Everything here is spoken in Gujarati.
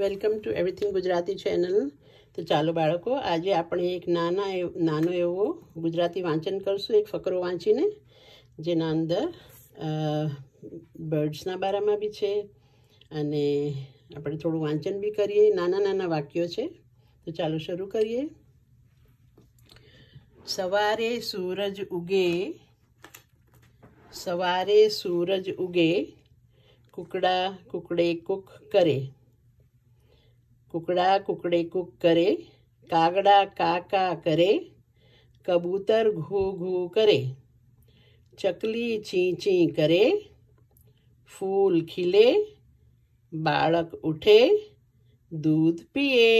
welcome to everything Gujarati channel તો ચાલો બાળકો આજે આપણે એક નાના નાનો એવો ગુજરાતી વાંચન કરશું એક ફકરો વાંચીને જેના અંદર બર્ડ્સના બારામાં બી છે અને આપણે થોડું વાંચન બી કરીએ નાના નાના વાક્યો છે તો ચાલો શરૂ કરીએ સવારે સૂરજ ઉગે સવારે સૂરજ ઉગે કુકડા કુકડે કુક કરે कुकड़ा कुकड़े कुक करे कागड़ा काका करे कबूतर घू घू करे चकली ची ची करे फूल खिले बालक उठे दूध पिए